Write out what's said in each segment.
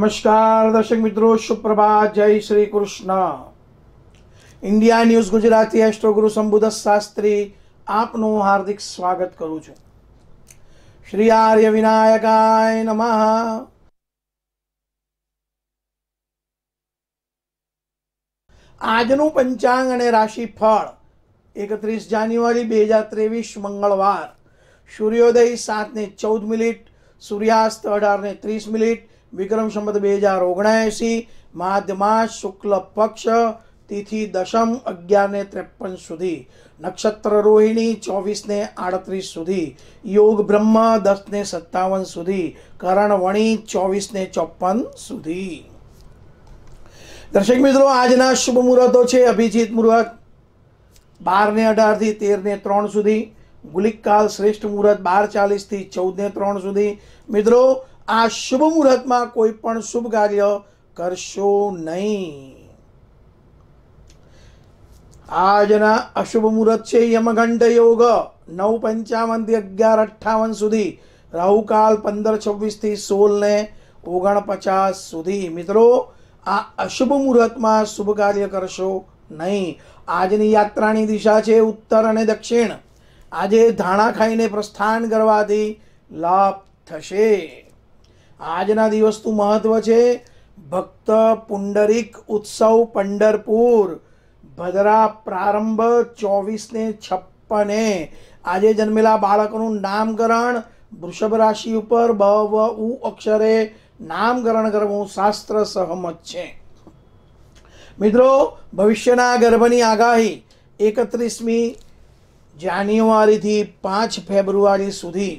નમસ્કાર દર્શક મિત્રો સુપ્રભા જય શ્રી કૃષ્ણ ઇન્ડિયા ન્યૂઝ ગુજરાતી એસ્ટ્રોગુરુ સંબુદસ શાસ્ત્રી આપનું હાર્દિક સ્વાગત કરું છું શ્રી આર્ય વિનાયકાય નમઃ આજનું પંચાંગ અને રાશિ ફળ એકત્રીસ જાન્યુઆરી બે હજાર ત્રેવીસ મંગળવાર સૂર્યોદય સાત ને ચૌદ મિનિટ સૂર્યાસ્ત અઢાર ને ત્રીસ મિનિટ વિક્રમ સંબત બે હજાર ઓગણએંસી માધમાસ શુક્લ પક્ષ તિથિ દશમ અગિયાર ને ત્રેપન સુધી નક્ષત્ર રોહિણી ચોવીસને આડત્રીસ સુધી યોગ બ્રહ્મ દસને સત્તાવન સુધી કરણવણી ચોવીસને ચોપન સુધી દર્શક મિત્રો આજના શુભ મુહૂર્તો છે અભિજીત મુહૂર્ત બારને અઢારથી તેરને ત્રણ સુધી ગુલિકકાલ શ્રેષ્ઠ મુહૂર્ત બાર ચાલીસથી ચૌદને ત્રણ સુધી મિત્રો આ શુભ મુહૂર્તમાં કોઈ પણ શુભ કાર્ય કરશો નહીં આજના અશુભ મુહૂર્ત છે યમઘંટ યોગ નવ પંચાવનથી અગિયાર અઠ્ઠાવન સુધી રાહુકાલ પંદર છવ્વીસથી સોળ ને ઓગણપચાસ સુધી મિત્રો આ અશુભ મુહૂર્તમાં શુભ કાર્ય કરશો નહીં આજની યાત્રાની દિશા છે ઉત્તર અને દક્ષિણ આજે ધાણા ખાઈને પ્રસ્થાન કરવાથી લાભ થશે આજના દિવસનું મહત્ત્વ છે ભક્ત પુંડરીક ઉત્સવ પંડરપુર ભદ્રા પ્રારંભ ચોવીસને છપ્પને આજે જન્મેલા બાળકોનું નામકરણ વૃષભ રાશિ ઉપર બ વ ઉ અક્ષરે નામકરણ કરવું શાસ્ત્ર સહમત છે મિત્રો ભવિષ્યના ગર્ભની આગાહી એકત્રીસમી જાન્યુઆરીથી પાંચ ફેબ્રુઆરી સુધી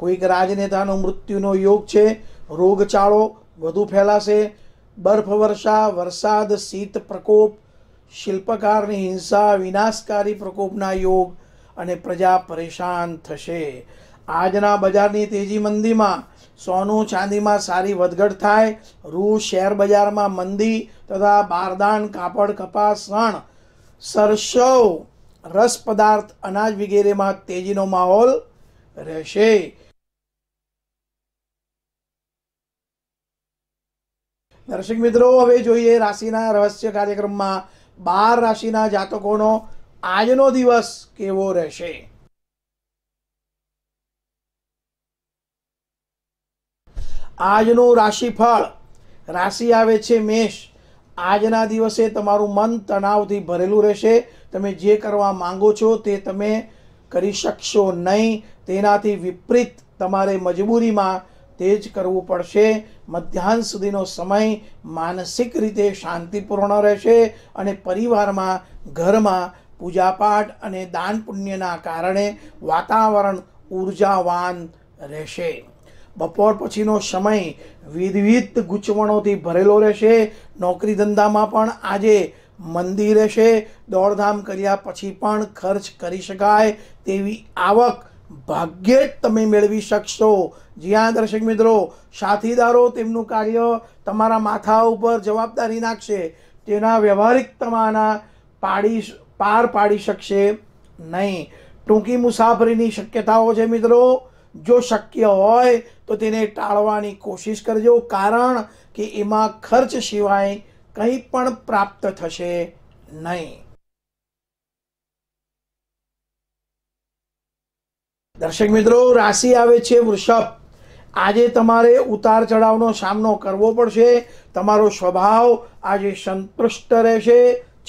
કોઈક રાજનેતાનું મૃત્યુનો યોગ છે રોગચાળો વધુ ફેલાશે બરફવર્ષા વરસાદ શીત પ્રકોપ શિલ્પકારની હિંસા વિનાશકારી પ્રકોપના યોગ અને પ્રજા પરેશાન થશે આજના બજારની તેજી મંદીમાં સોનું ચાંદીમાં સારી વધઘટ થાય રૂ શેર બજારમાં મંદી તથા બારદાન કાપડ કપાસ સણ સરસવ રસ પદાર્થ અનાજ વગેરેમાં તેજીનો માહોલ રહેશે દર્શક મિત્રો હવે જોઈએ રાશિના રહસ્ય કાર્યક્રમમાં બાર રાશિના જાતકોનો આજનો દિવસ કેવો રહેશે આજનું રાશિફળ રાશિ આવે છે મેષ આજના દિવસે તમારું મન તણાવથી ભરેલું રહેશે તમે જે કરવા માંગો છો તે તમે કરી શકશો નહીં તેનાથી વિપરીત તમારે મજબૂરીમાં તે જ કરવું પડશે મધ્યાહન સુધીનો સમય માનસિક રીતે શાંતિપૂર્ણ રહેશે અને પરિવારમાં ઘરમાં પૂજાપાઠ અને દાન પુણ્યના કારણે વાતાવરણ ઉર્જાવાન રહેશે બપોર પછીનો સમય વિવિધ ગૂંચવણોથી ભરેલો રહેશે નોકરી ધંધામાં પણ આજે મંદી રહેશે દોડધામ કર્યા પછી પણ ખર્ચ કરી શકાય તેવી આવક ભાગ્યે જ તમે મેળવી શકશો જ્યાં દર્શક મિત્રો સાથીદારો તેમનું કાર્ય તમારા માથા ઉપર જવાબદારી નાખશે તેના વ્યવહારિક તમારા પાડી પાર પાડી શકશે નહીં ટૂંકી મુસાફરીની શક્યતાઓ છે મિત્રો જો શક્ય હોય તો તેને ટાળવાની કોશિશ કરજો કારણ કે એમાં ખર્ચ સિવાય કંઈ પણ પ્રાપ્ત થશે નહીં દર્શક મિત્રો રાશિ આવે છે વૃષભ આજે તમારે ઉતાર ચઢાવનો સામનો કરવો પડશે તમારો સ્વભાવ આજે સંતુષ્ટ રહેશે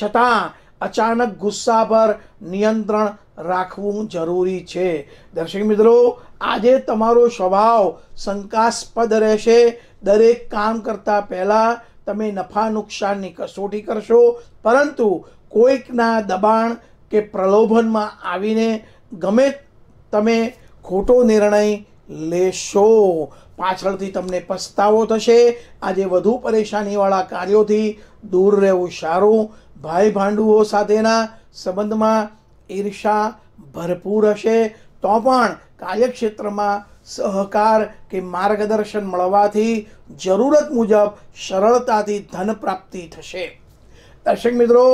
છતાં અચાનક ગુસ્સા પર નિયંત્રણ રાખવું જરૂરી છે દર્શક મિત્રો આજે તમારો સ્વભાવ શંકાસ્પદ રહેશે દરેક કામ કરતાં પહેલાં તમે નફા નુકસાનની કસોટી કરશો પરંતુ કોઈકના દબાણ કે પ્રલોભનમાં આવીને ગમે તમે ખોટો નિર્ણય લેશો પાછળથી તમને પસ્તાવો થશે આજે વધુ પરેશાનીવાળા કાર્યોથી દૂર રહેવું સારું ભાઈ ભાંડુઓ સાથેના સંબંધમાં ઈર્ષા ભરપૂર હશે તો પણ કાર્યક્ષેત્રમાં સહકાર કે માર્ગદર્શન મળવાથી જરૂરત મુજબ સરળતાથી ધન પ્રાપ્તિ થશે દર્શક મિત્રો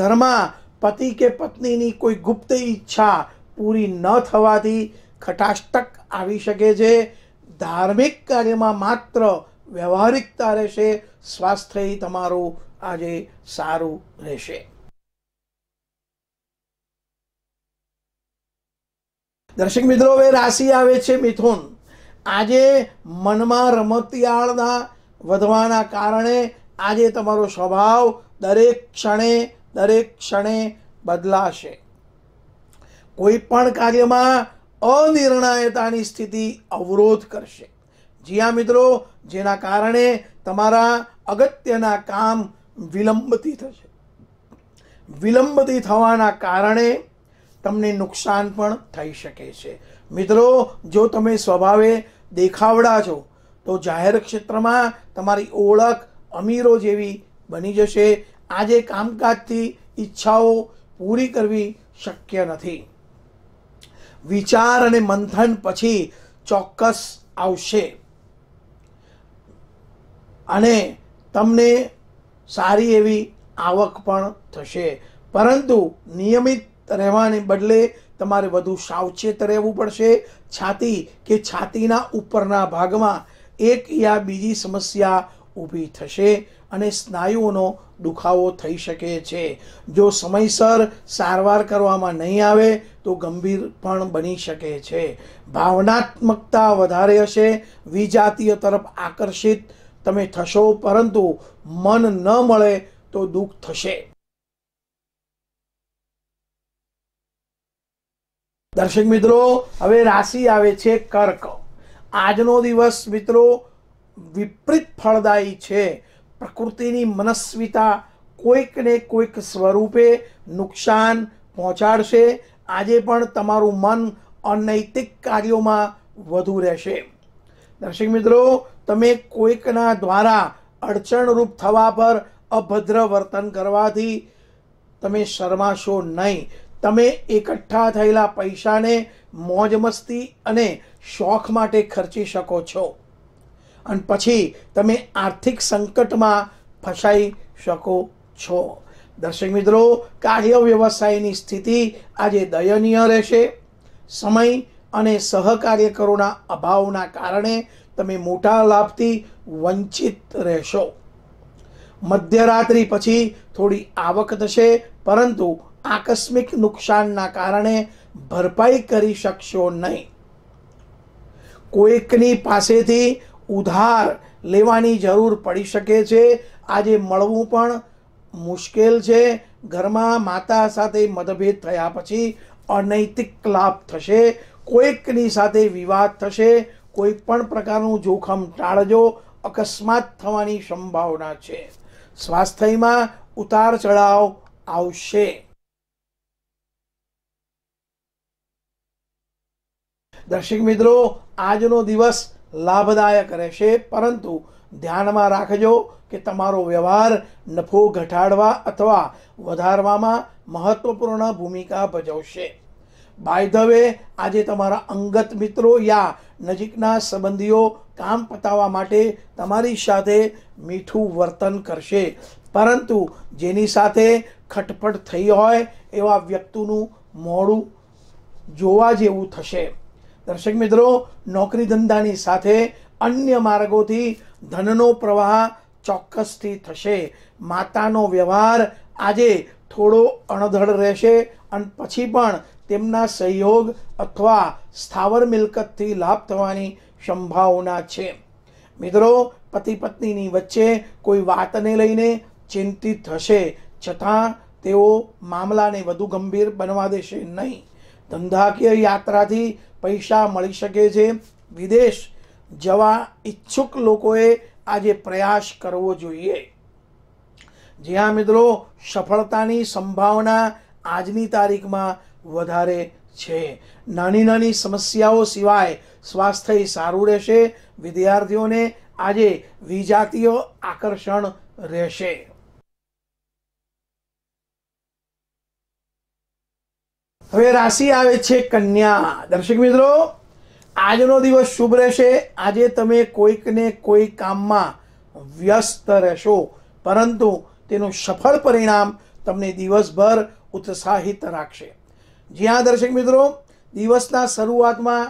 ઘરમાં પતિ કે પત્નીની કોઈ ગુપ્ત ઈચ્છા પૂરી ન થવાથી ખટાષ્ટક આવી શકે છે ધાર્મિક કાર્યમાં માત્ર વ્યવહારિકતા રહેશે સ્વાસ્થ્ય તમારું આજે સારું રહેશે દર્શક મિત્રો હવે રાશિ આવે છે મિથુન આજે મનમાં રમતિયાળના વધવાના કારણે આજે તમારો સ્વભાવ દરેક ક્ષણે દરેક ક્ષણે બદલાશે કોઈ પણ કાર્યમાં અનિર્ણાયતાની સ્થિતિ અવરોધ કરશે જી મિત્રો જેના કારણે તમારા અગત્યના કામ વિલંબથી થશે વિલંબથી થવાના કારણે તમને નુકસાન પણ થઈ શકે છે મિત્રો જો તમે સ્વભાવે દેખાવડા છો તો જાહેર ક્ષેત્રમાં તમારી ઓળખ અમીરો જેવી બની જશે આજે કામકાજથી ઈચ્છાઓ પૂરી કરવી શક્ય નથી વિચાર અને મંથન પછી ચોક્કસ આવશે અને તમને સારી એવી આવક પણ થશે પરંતુ નિયમિત રહેવાને બદલે તમારે વધુ સાવચેત રહેવું પડશે છાતી કે છાતીના ઉપરના ભાગમાં એક યા બીજી સમસ્યા ઊભી થશે અને સ્નાયુઓનો દુખાવો થઈ શકે છે જો સમયસર સારવાર કરવામાં નહીં આવે તો ગંભીર પણ બની શકે છે ભાવનાત્મકતા વધારે હશે વિજાતીય તરફ આકર્ષિત તમે થશો પરંતુ મન ન મળે તો દુઃખ થશે દર્શક મિત્રો હવે રાશિ આવે છે કર્ક આજનો દિવસ મિત્રો વિપરીત ફળદાયી છે પ્રકૃતિની મનસ્વીતા કોઈકને કોઈક સ્વરૂપે નુકસાન પહોંચાડશે આજે પણ તમારું મન અનૈતિક કાર્યોમાં વધુ રહેશે દર્શક મિત્રો તમે કોઈકના દ્વારા અડચણરૂપ થવા પર અભદ્ર વર્તન કરવાથી તમે શરમાશો નહીં તમે એકઠા થયેલા પૈસાને મોજ મસ્તી અને શોખ માટે ખર્ચી શકો છો અને પછી તમે આર્થિક સંકટમાં ફસાઈ શકો છો દર્શક મિત્રો કાર્ય વ્યવસાયની સ્થિતિ આજે દયનીય રહેશે સમય અને સહકાર્યકરોના અભાવના કારણે તમે મોટા લાભથી વંચિત રહેશો મધ્યરાત્રિ પછી થોડી આવક થશે પરંતુ આકસ્મિક નુકસાનના કારણે ભરપાઈ કરી શકશો નહીં કોઈકની પાસેથી ઉધાર લેવાની જરૂર પડી શકે છે આજે મળવું પણ મુશ્કેલ છે ઘરમાં માતા સાથે મતભેદ થયા પછી અનૈતિક લાભ થશે કોઈકની સાથે વિવાદ થશે કોઈ પણ પ્રકારનું જોખમ ટાળજો અકસ્માત થવાની સંભાવના છે સ્વાસ્થ્યમાં ઉતાર ચઢાવ આવશે દર્શક મિત્રો આજનો દિવસ લાભદાયક રહેશે પરંતુ ધ્યાનમાં રાખજો કે તમારો વ્યવહાર નફો ઘટાડવા અથવા વધારવામાં મહત્વપૂર્ણ ભૂમિકા ભજવશે બાય ધ વે આજે તમારા અંગત મિત્રો યા નજીકના સંબંધીઓ કામ પતાવવા માટે તમારી સાથે મીઠું વર્તન કરશે પરંતુ જેની સાથે ખટપટ થઈ હોય એવા વ્યક્તિનું મોડું જોવા જેવું થશે દર્શક મિત્રો નોકરી ધંધાની સાથે અન્ય માર્ગોથી ધનનો પ્રવાહ ચોક્કસથી થશે માતાનો વ્યવહાર આજે થોડો અણધડ રહેશે અને પછી પણ તેમના સહયોગ અથવા સ્થાવર મિલકતથી લાભ થવાની સંભાવના છે મિત્રો પતિ પત્નીની વચ્ચે કોઈ વાતને લઈને ચિંતિત થશે છતાં તેઓ મામલાને વધુ ગંભીર બનવા દેશે નહીં ધંધાકીય યાત્રાથી પૈસા મળી શકે છે વિદેશ જવા ઈચ્છુક લોકોએ આજે પ્રયાસ કરવો જોઈએ જ્યાં મિત્રો સફળતાની સંભાવના આજની તારીખમાં વધારે છે નાની નાની સમસ્યાઓ સિવાય સ્વાસ્થ્ય સારું રહેશે વિદ્યાર્થીઓને આજે વિજાતીય આકર્ષણ રહેશે હવે રાશિ આવે છે કન્યા દર્શક મિત્રો આજનો દિવસ શુભ રહેશે આજે તમે કોઈકને કોઈ કામમાં વ્યસ્ત રહેશો પરંતુ તેનું સફળ પરિણામ તમને દિવસભર ઉત્સાહિત રાખશે જ્યાં દર્શક મિત્રો દિવસના શરૂઆતમાં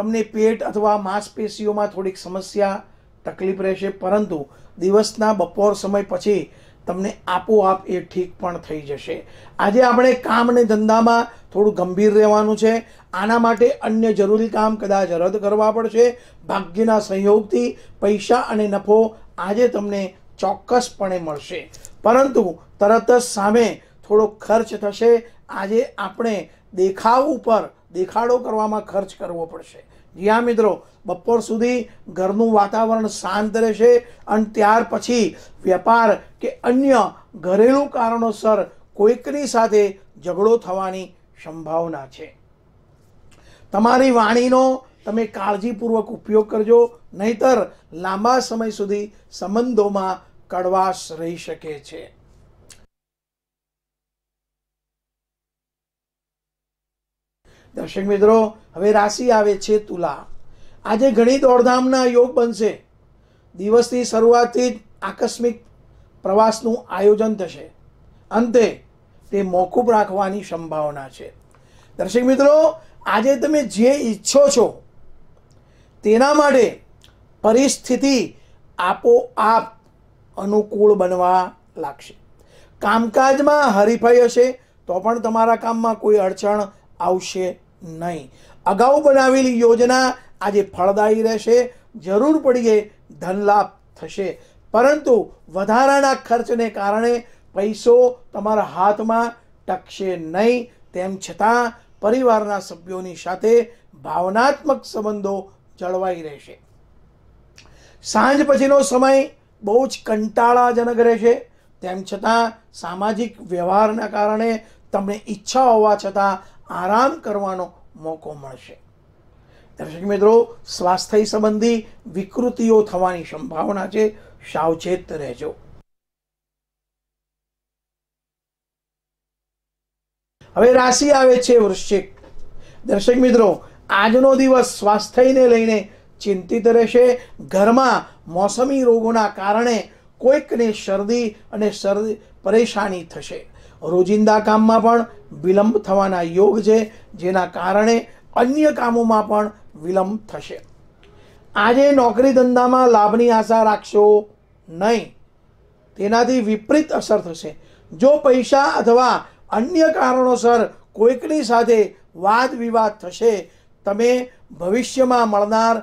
તમને પેટ અથવા માંસપેશીઓમાં થોડીક સમસ્યા તકલીફ રહેશે પરંતુ દિવસના બપોર સમય પછી તમને આપોઆપ એ ઠીક પણ થઈ જશે આજે આપણે કામ અને ધંધામાં થોડું ગંભીર રહેવાનું છે આના માટે અન્ય જરૂરી કામ કદાચ રદ કરવા પડશે ભાગ્યના સંયોગથી પૈસા અને નફો આજે તમને ચોક્કસપણે મળશે પરંતુ તરત જ સામે થોડો ખર્ચ થશે આજે આપણે દેખાવ ઉપર દેખાડો કરવામાં ખર્ચ કરવો પડશે જી મિત્રો બપોર સુધી ઘરનું વાતાવરણ શાંત રહેશે અને ત્યાર પછી વેપાર કે અન્ય ઘરેલું કારણોસર કોઈકની સાથે ઝઘડો થવાની સંભાવના છે તમારી વાણીનો તમે કાળજીપૂર્વક ઉપયોગ કરજો નહીતર લાંબા સમય સુધી સંબંધોમાં કડવાશ રહી શકે છે દર્શક મિત્રો હવે રાશિ આવે છે તુલા આજે ઘણી દોડધામના યોગ બનશે દિવસની શરૂઆતથી જ આકસ્મિક પ્રવાસનું આયોજન થશે અંતે તે મોકૂફ રાખવાની સંભાવના છે દર્શક મિત્રો આજે તમે જે ઈચ્છો છો તેના માટે પરિસ્થિતિ આપોઆપ અનુકૂળ બનવા લાગશે કામકાજમાં હરીફાઈ હશે તો પણ તમારા કામમાં કોઈ અડચણ આવશે નહીં અગાઉ બનાવેલી યોજના આજે ફળદાયી રહેશે જરૂર પડીએ ધનલાભ થશે પરંતુ વધારાના ખર્ચને કારણે પૈસો તમારા હાથમાં ટકશે નહીં તેમ છતાં પરિવારના સભ્યોની સાથે ભાવનાત્મક સંબંધો જળવાઈ રહેશે સાંજ પછીનો સમય બહુ જ કંટાળાજનક રહેશે તેમ છતાં સામાજિક વ્યવહારના કારણે તમને ઈચ્છા હોવા છતાં આરામ કરવાનો મોકો મળશે દર્શક મિત્રો સ્વાસ્થ્ય સંબંધી વિકૃતિઓ થવાની સંભાવના છે સાવચેત રહેજો હવે રાશિ આવે છે વૃશ્ચિક દર્શક મિત્રો આજનો દિવસ સ્વાસ્થ્યને લઈને ચિંતિત રહેશે ઘરમાં મોસમી રોગોના કારણે કોઈકને શરદી અને શરદી પરેશાની થશે રોજિંદા કામમાં પણ વિલંબ થવાના યોગ છે જેના કારણે અન્ય કામોમાં પણ વિલંબ થશે આજે નોકરી ધંધામાં લાભની આશા રાખશો નહીં તેનાથી વિપરીત અસર થશે જો પૈસા અથવા અન્ય કારણોસર કોઈકની સાથે વાદ વિવાદ થશે તમે ભવિષ્યમાં મળનાર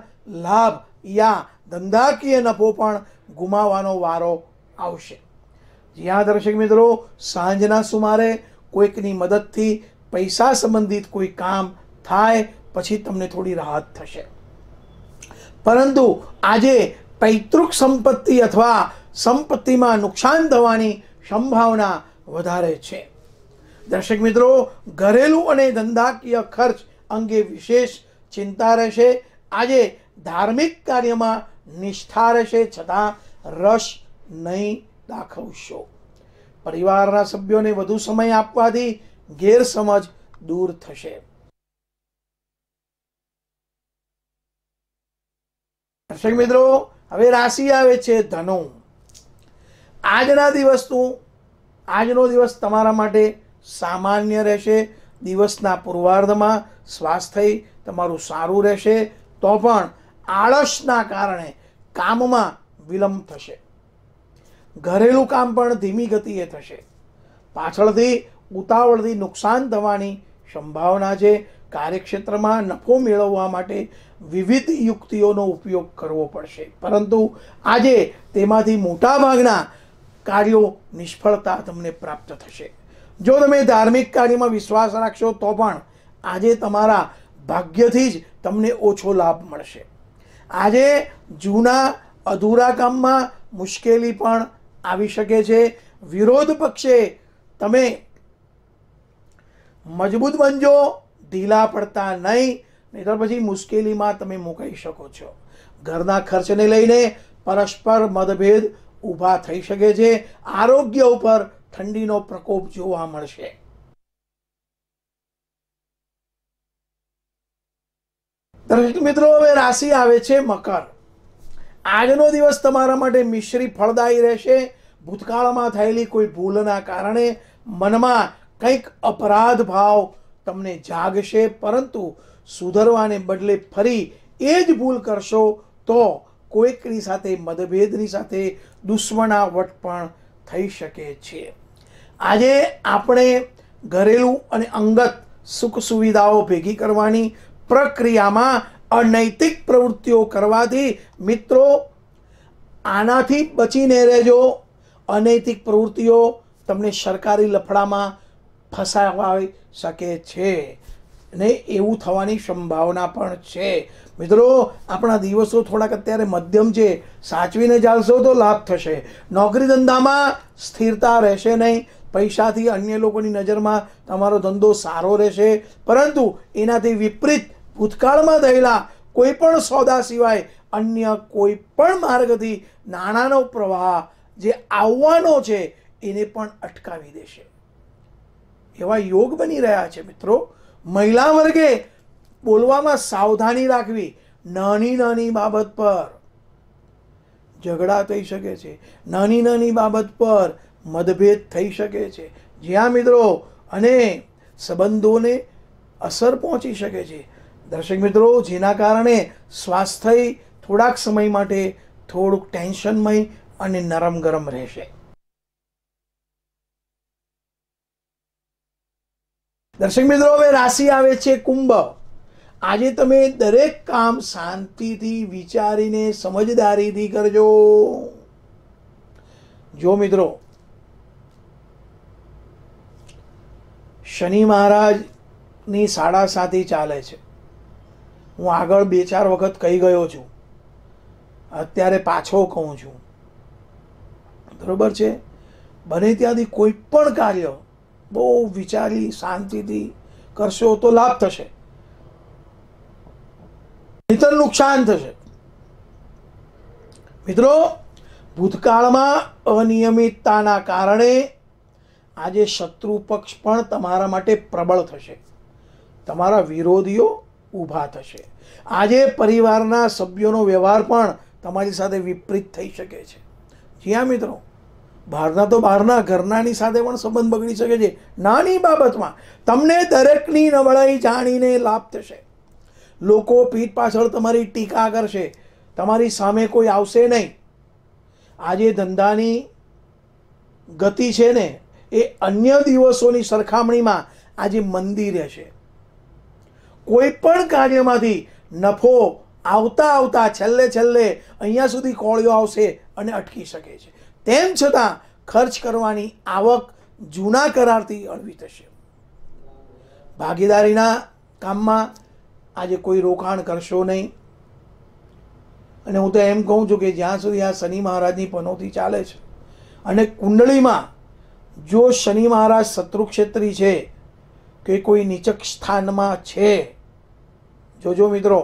લાભ યા ધંધાકીય નફો પણ ગુમાવવાનો વારો આવશે જ્યાં દર્શક મિત્રો સાંજના સુમારે કોઈકની મદદથી પૈસા સંબંધિત કોઈ કામ થાય પછી તમને થોડી રાહત થશે પરંતુ આજે પૈતૃક સંપત્તિ અથવા સંપત્તિમાં નુકસાન થવાની સંભાવના વધારે છે દર્શક મિત્રો ઘરેલું અને ધંધાકીય ખર્ચ અંગે વિશેષ ચિંતા રહેશે આજે ધાર્મિક કાર્યમાં નિષ્ઠા રહેશે છતાં રસ નહીં દાખવશો પરિવારના સભ્યોને વધુ સમય આપવાથી ગેરસમજ દૂર થશે દર્શક મિત્રો હવે રાશિ આવે છે ધનુ આજના દિવસનું આજનો દિવસ તમારા માટે સામાન્ય રહેશે દિવસના પૂર્વાર્ધમાં સ્વાસ્થ્ય તમારું સારું રહેશે તો પણ આળસના કારણે કામમાં વિલંબ થશે ઘરેલું કામ પણ ધીમી ગતિએ થશે પાછળથી ઉતાવળથી નુકસાન થવાની સંભાવના છે કાર્યક્ષેત્રમાં નફો મેળવવા માટે વિવિધ યુક્તિઓનો ઉપયોગ કરવો પડશે પરંતુ આજે તેમાંથી મોટાભાગના કાર્યો નિષ્ફળતા તમને પ્રાપ્ત થશે જો તમે ધાર્મિક કાર્યમાં વિશ્વાસ રાખશો તો પણ આજે તમારા ભાગ્યથી જ તમને ઓછો લાભ મળશે આજે જૂના અધૂરા કામમાં મુશ્કેલી પણ આવી શકે છે વિરોધ પક્ષે તમે મજબૂત બનજો ઢીલા પડતા નહીં નહીં તો પછી મુશ્કેલીમાં તમે મુકાઈ શકો છો ઘરના ખર્ચને લઈને પરસ્પર મતભેદ ઊભા થઈ શકે છે આરોગ્ય ઉપર ઠંડીનો પ્રકોપ જોવા મળશે દર્શક મિત્રો હવે રાશિ આવે છે મકર આજનો દિવસ તમારા માટે મિશ્રી ફળદાયી રહેશે ભૂતકાળમાં થયેલી કોઈ ભૂલના કારણે મનમાં કંઈક અપરાધ ભાવ તમને જાગશે પરંતુ સુધરવાને બદલે ફરી એ જ ભૂલ કરશો તો કોઈકની સાથે મતભેદની સાથે દુશ્મનાવટ પણ થઈ શકે છે આજે આપણે ઘરેલું અને અંગત સુખ સુવિધાઓ ભેગી કરવાની પ્રક્રિયામાં અનૈતિક પ્રવૃત્તિઓ કરવાથી મિત્રો આનાથી બચીને રહેજો અનૈતિક પ્રવૃત્તિઓ તમને સરકારી લફડામાં ફસાવાઈ શકે છે ને એવું થવાની સંભાવના પણ છે મિત્રો આપણા દિવસો થોડાક અત્યારે મધ્યમ છે સાચવીને ચાલશો તો લાભ થશે નોકરી ધંધામાં સ્થિરતા રહેશે નહીં પૈસાથી અન્ય લોકોની નજરમાં તમારો ધંધો સારો રહેશે પરંતુ એનાથી વિપરીત ભૂતકાળમાં થયેલા કોઈ પણ સોદા સિવાય અન્ય કોઈ પણ માર્ગથી નાણાંનો પ્રવાહ જે આવવાનો છે એને પણ અટકાવી દેશે એવા યોગ બની રહ્યા છે મિત્રો મહિલા વર્ગે બોલવામાં સાવધાની રાખવી નાની નાની બાબત પર ઝઘડા થઈ શકે છે નાની નાની બાબત પર મતભેદ થઈ શકે છે જ્યાં મિત્રો અને સંબંધોને અસર પહોંચી શકે છે દર્શક મિત્રો જેના કારણે સ્વાસ્થ્ય થોડાક સમય માટે થોડુંક ટેન્શનમય અને નરમ ગરમ રહેશે દર્શક મિત્રો હવે રાશિ આવે છે કુંભ આજે તમે દરેક કામ શાંતિથી વિચારીને સમજદારીથી કરજો જો મિત્રો શનિ મહારાજની સાડા સાથે ચાલે છે હું આગળ બે ચાર વખત કહી ગયો છું અત્યારે પાછો કહું છું બરોબર છે બને ત્યાંથી કોઈ પણ કાર્ય બહુ વિચારી શાંતિથી કરશો તો લાભ થશે નહીતર નુકસાન થશે મિત્રો ભૂતકાળમાં અનિયમિતતાના કારણે આજે શત્રુ પક્ષ પણ તમારા માટે પ્રબળ થશે તમારા વિરોધીઓ ઊભા થશે આજે પરિવારના સભ્યોનો વ્યવહાર પણ તમારી સાથે વિપરીત થઈ શકે છે જ્યાં મિત્રો બહારના તો બહારના ઘરનાની સાથે પણ સંબંધ બગડી શકે છે નાની બાબતમાં તમને દરેકની નબળાઈ જાણીને લાભ થશે લોકો પીઠ પાછળ તમારી ટીકા કરશે તમારી સામે કોઈ આવશે નહીં આજે ધંધાની ગતિ છે ને એ અન્ય દિવસોની સરખામણીમાં આજે મંદી રહેશે કોઈ પણ કાર્યમાંથી નફો આવતા આવતા છેલ્લે છેલ્લે અહીંયા સુધી કોળીઓ આવશે અને અટકી શકે છે તેમ છતાં ખર્ચ કરવાની આવક જૂના કરારથી અળવી થશે ભાગીદારીના કામમાં આજે કોઈ રોકાણ કરશો નહીં અને હું તો એમ કહું છું કે જ્યાં સુધી આ શનિ મહારાજની પનોતી ચાલે છે અને કુંડળીમાં જો શનિ મહારાજ શત્રુક્ષેત્રી છે કે કોઈ નીચક સ્થાનમાં છે જોજો મિત્રો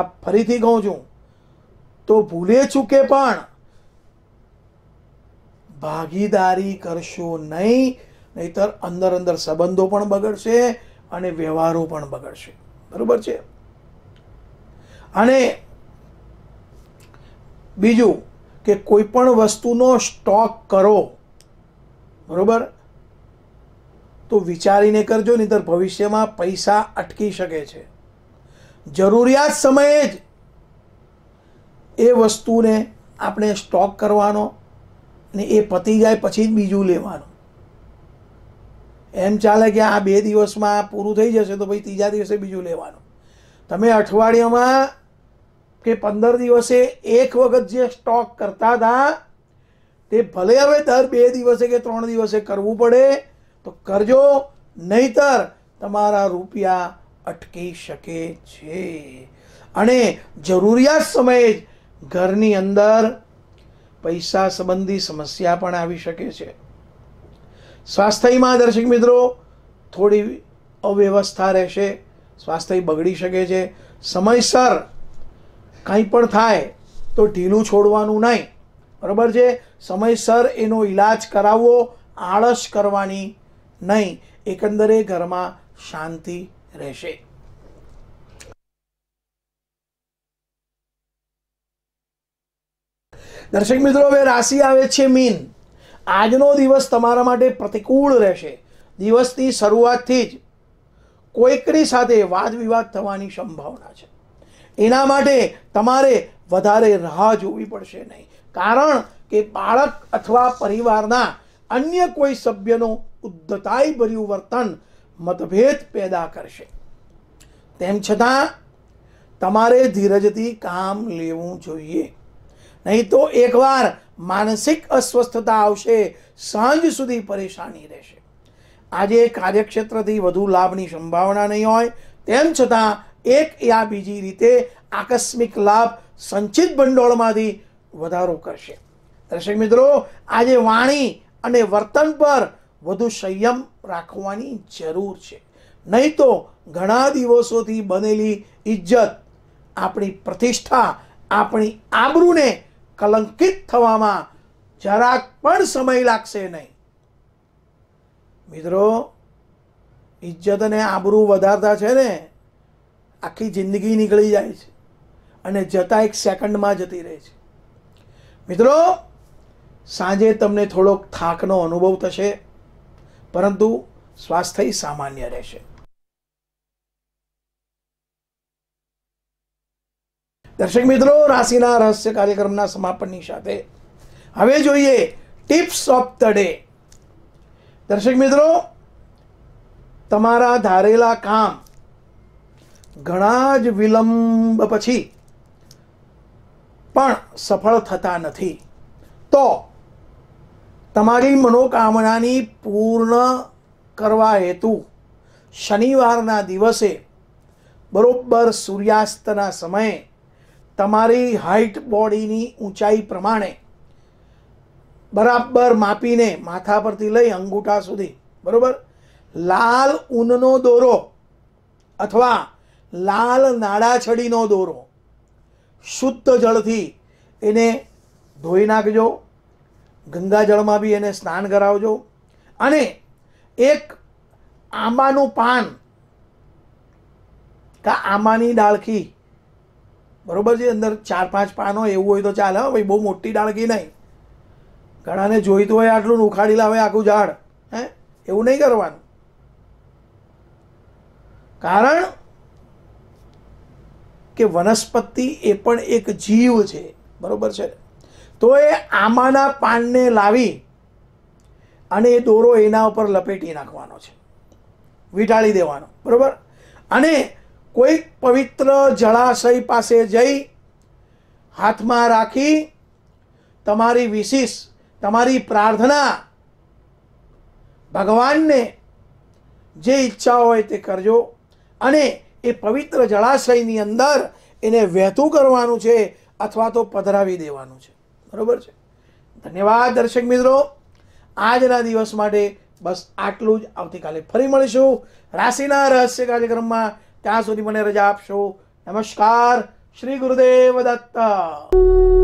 આ ફરીથી કહું છું તો ભૂલે ચૂકે પણ ભાગીદારી કરશો નહીં નહીતર અંદર અંદર સંબંધો પણ બગડશે અને વ્યવહારો પણ બગડશે બરાબર છે અને બીજું કે કોઈ પણ વસ્તુનો સ્ટોક કરો બરોબર તો વિચારીને કરજો નહીતર ભવિષ્યમાં પૈસા અટકી શકે છે જરૂરિયાત સમયે જ એ વસ્તુને આપણે સ્ટોક કરવાનો અને એ પતી જાય પછી જ બીજું લેવાનું એમ ચાલે કે આ બે દિવસમાં પૂરું થઈ જશે તો ભાઈ ત્રીજા દિવસે બીજું લેવાનું તમે અઠવાડિયામાં કે પંદર દિવસે એક વખત જે સ્ટોક કરતા હતા તે ભલે હવે દર બે દિવસે કે ત્રણ દિવસે કરવું પડે તો કરજો નહીતર તમારા રૂપિયા અટકી શકે છે અને જરૂરિયાત સમયે જ ઘરની અંદર પૈસા સંબંધી સમસ્યા પણ આવી શકે છે સ્વાસ્થ્યમાં દર્શક મિત્રો થોડી અવ્યવસ્થા રહેશે સ્વાસ્થ્ય બગડી શકે છે સમયસર કંઈ પણ થાય તો ઢીલું છોડવાનું નહીં બરાબર છે સમયસર એનો ઈલાજ કરાવવો આળસ કરવાની નહીં એકંદરે ઘરમાં શાંતિ રહેશે દર્શક મિત્રો હવે રાશિ આવે છે મીન આજનો દિવસ તમારા માટે પ્રતિકૂળ રહેશે દિવસની શરૂઆતથી જ કોઈકની સાથે વાદ વિવાદ થવાની સંભાવના છે એના માટે તમારે વધારે રાહ જોવી પડશે નહીં કારણ કે બાળક અથવા પરિવારના અન્ય કોઈ સભ્યનું ઉદ્ધતાઈ ભર્યું વર્તન મતભેદ પેદા કરશે તેમ છતાં તમારે ધીરજથી કામ લેવું જોઈએ નહીં તો એકવાર માનસિક અસ્વસ્થતા આવશે સાંજ સુધી પરેશાની રહેશે આજે કાર્યક્ષેત્રથી વધુ લાભની સંભાવના નહીં હોય તેમ છતાં એક યા બીજી રીતે આકસ્મિક લાભ સંચિત ભંડોળમાંથી વધારો કરશે દર્શક મિત્રો આજે વાણી અને વર્તન પર વધુ સંયમ રાખવાની જરૂર છે નહીં તો ઘણા દિવસોથી બનેલી ઇજ્જત આપણી પ્રતિષ્ઠા આપણી આબરૂને કલંકિત થવામાં જરાક પણ સમય લાગશે નહીં મિત્રો ઇજ્જત અને આબરૂ વધારતા છે ને આખી જિંદગી નીકળી જાય છે અને જતાં એક સેકન્ડમાં જતી રહે છે મિત્રો સાંજે તમને થોડોક થાકનો અનુભવ થશે પરંતુ સ્વાસ્થ્ય સામાન્ય રહેશે દર્શક મિત્રો રાશિના રહસ્ય કાર્યક્રમના સમાપનની સાથે હવે જોઈએ ટિપ્સ ઓફ ધ ડે દર્શક મિત્રો તમારા ધારેલા કામ ઘણા જ વિલંબ પછી પણ સફળ થતા નથી તો તમારી મનોકામનાની પૂર્ણ કરવા હેતુ શનિવારના દિવસે બરાબર સૂર્યાસ્તના સમયે તમારી હાઈટ બોડીની ઊંચાઈ પ્રમાણે બરાબર માપીને માથા પરથી લઈ અંગૂઠા સુધી બરાબર લાલ ઊનનો દોરો અથવા લાલ નાડાછડીનો દોરો શુદ્ધ જળથી એને ધોઈ નાખજો ગંગાજળમાં બી એને સ્નાન કરાવજો અને એક આંબાનું પાન કા આંબાની ડાળખી બરોબર છે અંદર ચાર પાંચ પાન હોય એવું હોય તો ચાલે હા ભાઈ બહુ મોટી ડાળખી નહીં ઘણાને જોઈતું હોય આટલું ઉખાડી લાવે આખું ઝાડ હે એવું નહીં કરવાનું કારણ કે વનસ્પતિ એ પણ એક જીવ છે બરોબર છે ને તો એ આંબાના પાનને લાવી અને એ દોરો એના ઉપર લપેટી નાખવાનો છે વીંટાળી દેવાનો બરાબર અને કોઈક પવિત્ર જળાશય પાસે જઈ હાથમાં રાખી તમારી વિશિષ તમારી પ્રાર્થના ભગવાનને જે ઈચ્છા હોય તે કરજો અને એ પવિત્ર જળાશયની અંદર એને વહેતું કરવાનું છે અથવા તો પધરાવી દેવાનું છે બરાબર છે ધન્યવાદ દર્શક મિત્રો આજના દિવસ માટે બસ આટલું જ આવતીકાલે ફરી મળીશું રાશિના રહસ્ય કાર્યક્રમમાં ત્યાં સુધી મને રજા આપશો નમસ્કાર શ્રી ગુરુદેવ દત્તા